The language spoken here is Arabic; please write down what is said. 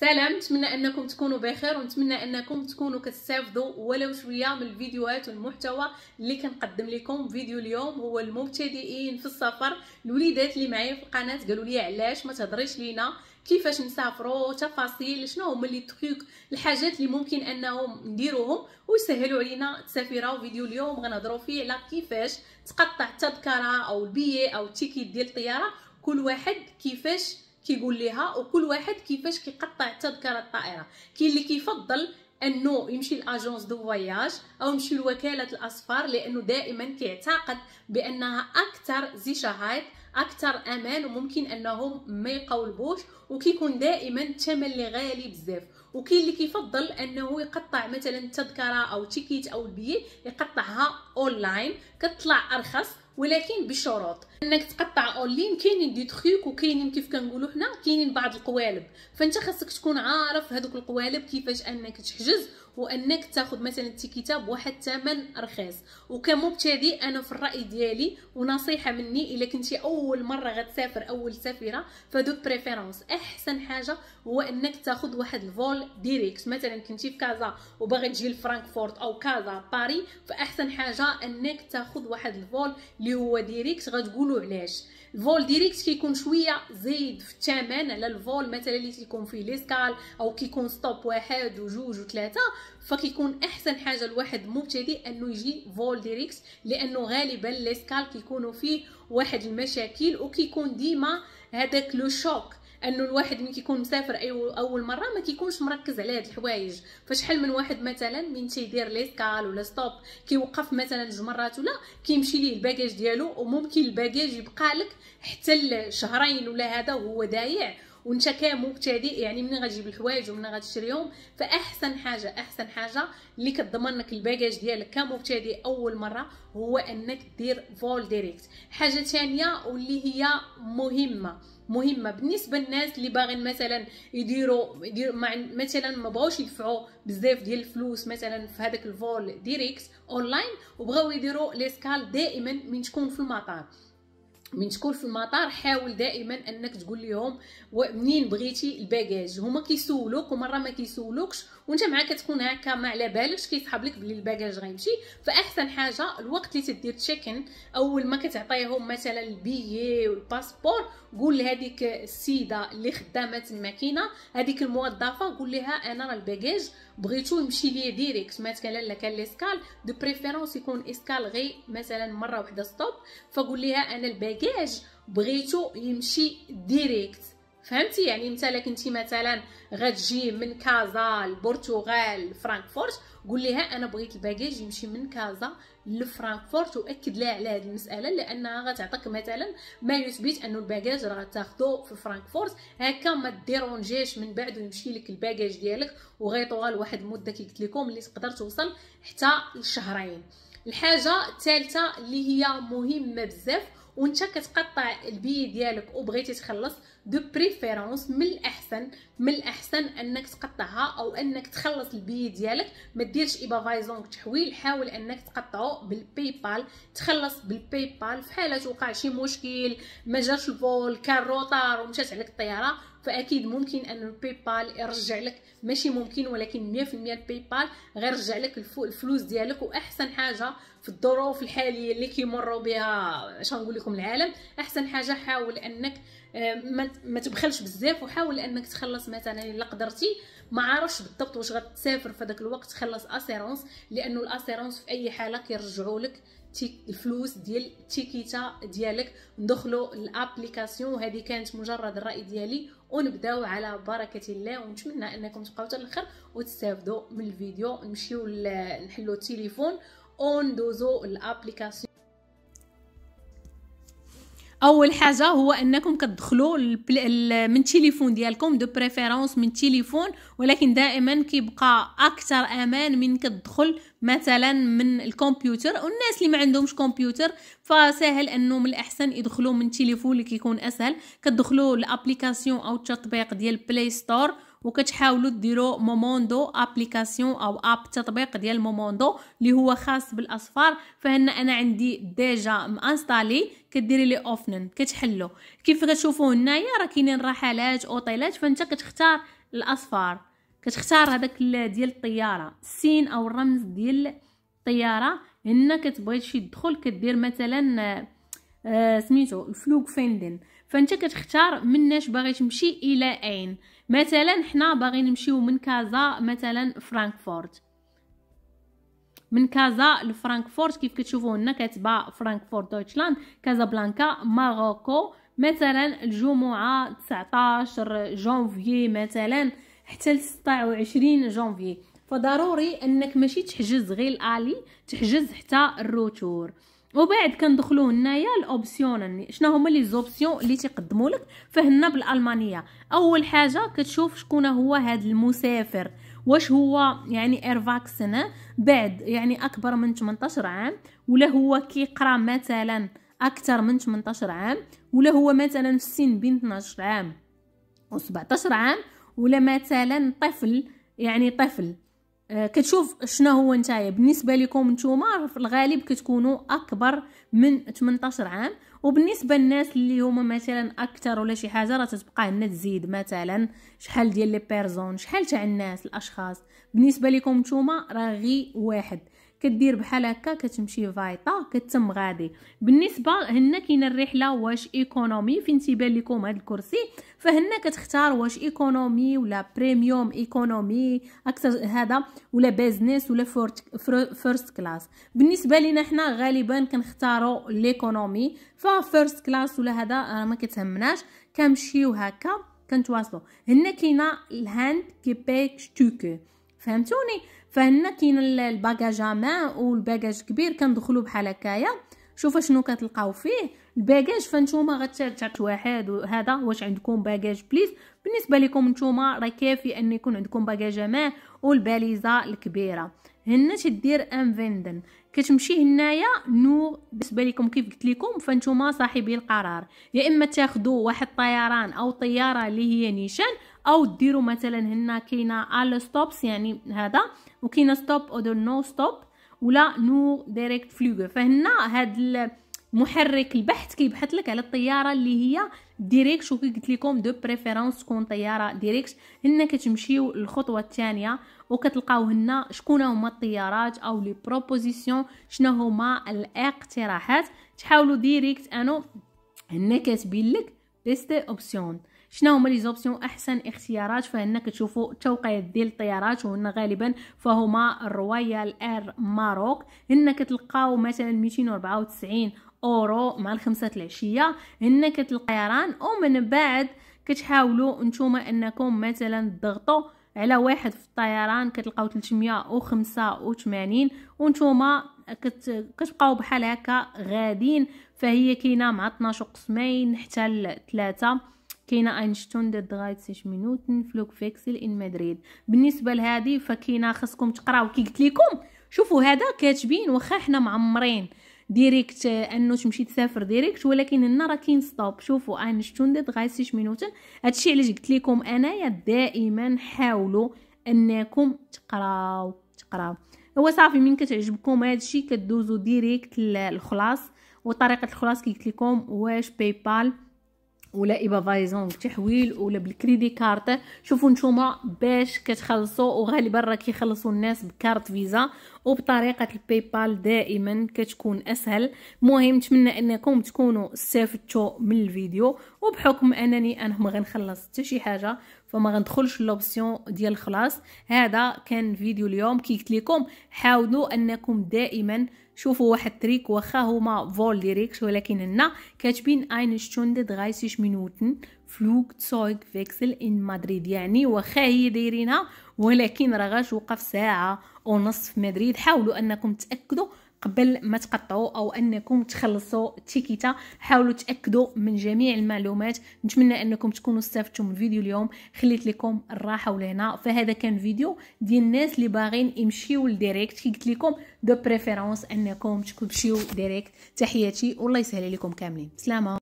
سلام نتمنى انكم تكونوا بخير ونتمنى انكم تكونوا كتستافدوا ولو شويه من الفيديوهات والمحتوى اللي كنقدم لكم فيديو اليوم هو المبتدئين في السفر الوليدات اللي معايا في القناه قالوا لي علاش ما تهضريش لينا كيفاش نسافروا تفاصيل شنو هما لي تريك الحاجات اللي ممكن انهم نديروهم ويسهلوا علينا التسافيره فيديو اليوم غنهضروا فيه على كيفاش تقطع التذكره او البيي او التيكيت ديال الطياره كل واحد كيفاش كيقول ليها وكل واحد كيفاش كيقطع تذكره الطائره كاين اللي كيفضل انه يمشي لاجونس دو فواياج او يمشي لوكاله الاسفار لانه دائما كيعتقد بانها اكثر زيشاهات اكثر امان وممكن انهم ما يقولبوش وكيكون دائما الثمن اللي غالي بزاف وكاين اللي كيفضل انه يقطع مثلا التذكره او تيكيت او البيي يقطعها اونلاين كتطلع ارخص ولكن بشروط انك تقطع اونلاين كاينين دي تخيك وكاينين كيف كنقولوا حنا كاينين بعض القوالب فانت خاصك تكون عارف هذوك القوالب كيفاش انك تحجز وانك تاخذ مثلا التيكيتا بواحد الثمن رخيص وكمبتدئ انا في الراي ديالي ونصيحه مني الا كنتي اول مره غتسافر اول سفيره فدو بريفيرونس احسن حاجه هو انك تاخذ واحد الفول ديريكت مثلا كنتي في كازا وباغي تجي لفرانكفورت او كازا باري فاحسن حاجه انك تاخذ واحد الفول اللي هو ديريكت غتقول نقولوا علاش الفول ديريكت كيكون شويه زايد في الثمن على الفول مثلا اللي تيكون فيه ليسكال او كيكون ستوب واحد وجوج وثلاثه فكيكون احسن حاجه الواحد مبتدئ انه يجي فول ديريكت لانه غالبا ليسكال كيكونوا فيه واحد المشاكل وكيكون ديما هذاك لو شوك انه الواحد من كيكون مسافر اي اول مره ما كيكونش مركز على هاد الحوايج فشحال من واحد مثلا من تيدير لي سكال ولا ستوب كيوقف مثلا جوج مرات ولا كيمشي ليه الباجاج ديالو وممكن الباجاج يبقى لك حتى شهرين ولا هذا وهو دايع وانت كمبتدئ يعني منين غتجيب الحوايج ومنين غتشريهم فاحسن حاجه احسن حاجه اللي كتضمن لك الباجاج ديالك كمبتدئ اول مره هو انك دير فول ديريكت حاجه ثانيه واللي هي مهمه مهمه بالنسبه للناس اللي باغين مثلا يديروا يديرو مثلا ما بغاوش يدفعوا بزاف ديال الفلوس مثلا في هذاك الفول ديريكت اونلاين وبغاو يديروا ليسكال دائما من تكون في المطار من تكون في المطار حاول دائما انك تقول لهم منين بغيتي الباجاج هما كيسولوك ومره ما كيسولوكش وانت معاك كتكون هكا ما على بالكش كيصحاب لك بلي الباكاج غيمشي فاحسن حاجه الوقت اللي تدير تشيكن اول ما كتعطيهم مثلا البيي والباسبور قول لهذيك السيده اللي خدامه الماكينه هذيك الموظفه قول لها انا راه الباكاج بغيتو يمشي ليا ديريكت مثلا لا كان ليسكال دو بريفيرونس يكون اسكال غي مثلا مره واحده ستوب فقول لها انا الباكاج بغيتو يمشي ديريكت فهمتي يعني مثلا كنتي مثلا غتجي من كازا البرتغال فرانكفورت قول لها انا بغيت الباكاج يمشي من كازا لفرانكفورت واكد لها على هذه المساله لانها غتعطيك مثلا ما يثبت أن الباكاج راه غتاخذو في فرانكفورت هكا ما ديرونجيش من بعد ويمشي لك الباكاج ديالك وغيطوها لواحد المده كي قلت لكم اللي تقدر توصل حتى لشهرين الحاجه الثالثه اللي هي مهمه بزاف وانت كتقطع البي ديالك وبغيتي تخلص دو بريفيرونس من الاحسن من الاحسن انك تقطعها او انك تخلص البي ديالك ما ديرش ايبافايزونغ تحويل حاول انك تقطعو بالباي بال تخلص بالباي بال في حاله وقع شي مشكل ما جاش الفول كان روطار ومشات عليك الطياره فاكيد ممكن ان الباي بال يرجع لك ماشي ممكن ولكن 100% الباي بال غير يرجع لك الفلوس ديالك واحسن حاجه في الظروف الحاليه اللي كيمروا بها اش نقول لكم العالم احسن حاجه حاول انك آه، ما تبخلش بزاف وحاول انك تخلص مثلا الا قدرتي ما عارفش بالضبط واش غتسافر في داك الوقت تخلص اسيرونس لانه الاسيرونس في اي حاله كيرجعوا لك الفلوس ديال التيكيتا ديالك ندخلوا الابليكاسيون هذه كانت مجرد الراي ديالي ونبداو على بركه الله ونتمنى انكم تبقاو حتى الاخر وتستافدوا من الفيديو نمشيو نحلو التليفون وندوزو الابليكاسيون اول حاجه هو انكم كتدخلوا من تليفون ديالكم دو بريفيرونس من تليفون ولكن دائما كيبقى اكثر امان من كتدخل مثلا من الكمبيوتر والناس اللي ما عندهمش كمبيوتر فسهل انه من الاحسن يدخلوا من تليفون اللي كيكون اسهل كتدخلوا الابليكاسيون او التطبيق ديال بلاي ستور وكتحاولوا ديروا موموندو ابليكاسيون او اب تطبيق ديال موموندو اللي هو خاص بالاصفار فهنا انا عندي ديجا مانستالي كديري لي اوفنن كتحلو كيف كتشوفوا هنايا راه كاينين رحلات اوطيلات فانت كتختار الاصفار كتختار هذاك ديال الطياره السين او الرمز ديال الطياره هنا كتبغي شي تدخل كدير مثلا آه سميتو الفلوق فيندن فانت كتختار مناش باغي تمشي الى اين مثلا حنا باغي نمشيو من كازا مثلا فرانكفورت من كازا لفرانكفورت كيف كتشوفوا هنا كاتبه فرانكفورت دويتشلاند كازابلانكا ماروكو مثلا الجمعه 19 جونفي مثلا حتى ل 26 جونفي فضروري انك ماشي تحجز غير الالي تحجز حتى الروتور وبعد كندخلو هنايا الاوبسيون شنو هما لي زوبسيون اللي تيقدموا لك فهنا بالالمانيه اول حاجه كتشوف شكون هو هذا المسافر واش هو يعني ايرفاكسن بعد يعني اكبر من 18 عام ولا هو كيقرا مثلا اكثر من 18 عام ولا هو مثلا في السن بين 12 عام و 17 عام ولا مثلا طفل يعني طفل آه، كتشوف شنو هو نتايا بالنسبه لكم نتوما في الغالب كتكونوا اكبر من 18 عام وبالنسبه للناس اللي هما مثلا اكثر ولا شي حاجه راه تتبقى لنا تزيد مثلا شحال ديال لي بيرزون شحال تاع الناس الاشخاص بالنسبه لكم نتوما راه غي واحد كدير بحال هكا كتمشي فايطا كتم غادي بالنسبه هنا كاينه الرحله واش ايكونومي فين تيبان لكم هذا الكرسي فهنا كتختار واش ايكونومي ولا بريميوم ايكونومي اكثر هذا ولا بيزنس ولا فورت فيرست كلاس بالنسبه لينا حنا غالبا كنختاروا ليكونومي ففيرست كلاس ولا هذا آه، ما كتهمناش كنمشيو هكا كنتواصلوا هنا كاينه الهاند كيبيك شتوكو فهمتوني فهنا كاين الباجاج ماء والباجاج كبير كندخلو بحال هكايا شوف شنو كتلقاو فيه الباجاج فانتوما غتعطوا واحد وهذا واش عندكم باجاج بليس بالنسبه لكم نتوما راه كافي ان يكون عندكم باجاج ما والباليزه الكبيره هنا تدير ان فيندن كتمشي هنايا نو بالنسبه لكم كيف قلت لكم فانتوما صاحبي القرار يا اما تاخذوا واحد الطيران او طياره اللي هي نيشان او ديروا مثلا هنا كاينه ال ستوبس يعني هذا وكاينه ستوب او نو ستوب ولا نو ديريكت فلوغ فهنا هاد محرك البحث كيبحث لك على الطياره اللي هي ديريكت شو كي قلت لكم دو بريفيرونس تكون طياره ديريكت هنا كتمشيو للخطوه الثانيه وكتلقاو هنا شكون هما الطيارات او لي بروبوزيسيون شنو هما الاقتراحات تحاولوا ديريكت انو هنا كاتبين لك بيست اوبسيون شنو هما لي زوبسيون احسن اختيارات فهنا كتشوفوا التوقيت ديال الطيارات وهن غالبا فهما الرويال اير ماروك هنا كتلقاو مثلا 294 اورو مع الخمسة العشية هنا كتلقى طيران ومن بعد كتحاولوا نتوما انكم مثلا تضغطوا على واحد في الطيران كتلقاو 385 وانتوما كت... كتبقاو بحال هكا غادين فهي كاينه مع 12 قسمين حتى 3 كاينه اينشتون دات 30 مينوتن فلوك فيكسل ان مدريد بالنسبه لهذه فكاينه خاصكم تقراو كي قلت لكم شوفوا هذا كاتبين واخا حنا معمرين ديريكت انه تمشي تسافر ديريكت ولكن هنا راه كاين ستوب شوفوا اينشتون دات 30 مينوتن هادشي علاش قلت لكم انايا دائما حاولوا انكم تقراو تقراو هو صافي من كتعجبكم هادشي كدوزو ديريكت للخلاص وطريقه الخلاص كي قلت لكم واش بايبال ولا اي بافايزون تحويل ولا بالكريدي كارت شوفوا نتوما باش كتخلصوا وغالبا راه كيخلصوا الناس بكارت فيزا وبطريقه بال دائما كتكون اسهل مهم نتمنى انكم تكونوا استفدتوا من الفيديو وبحكم انني انا ما غنخلص حتى شي حاجه فما غندخلش لوبسيون ديال الخلاص هذا كان فيديو اليوم كي قلت لكم حاولوا انكم دائما شوفوا واحد تريك واخا هما فول ديريكت ولكن هنا كاتبين اينشتوند 30 مينوتن فلوكتسويغ فيكسل ان مدريد يعني واخا هي دايرينها ولكن راه غتوقف ساعه ونص في مدريد حاولوا انكم تاكدوا قبل ما تقطعوا او انكم تخلصوا التيكيتا حاولوا تاكدوا من جميع المعلومات نتمنى انكم تكونوا استفدتوا من الفيديو اليوم خليت لكم الراحه ولهنا فهذا كان فيديو ديال الناس اللي باغين يمشيو لديريكت كي قلت لكم دو بريفيرونس انكم تمشيو ديريكت تحياتي والله يسهل عليكم كاملين سلامه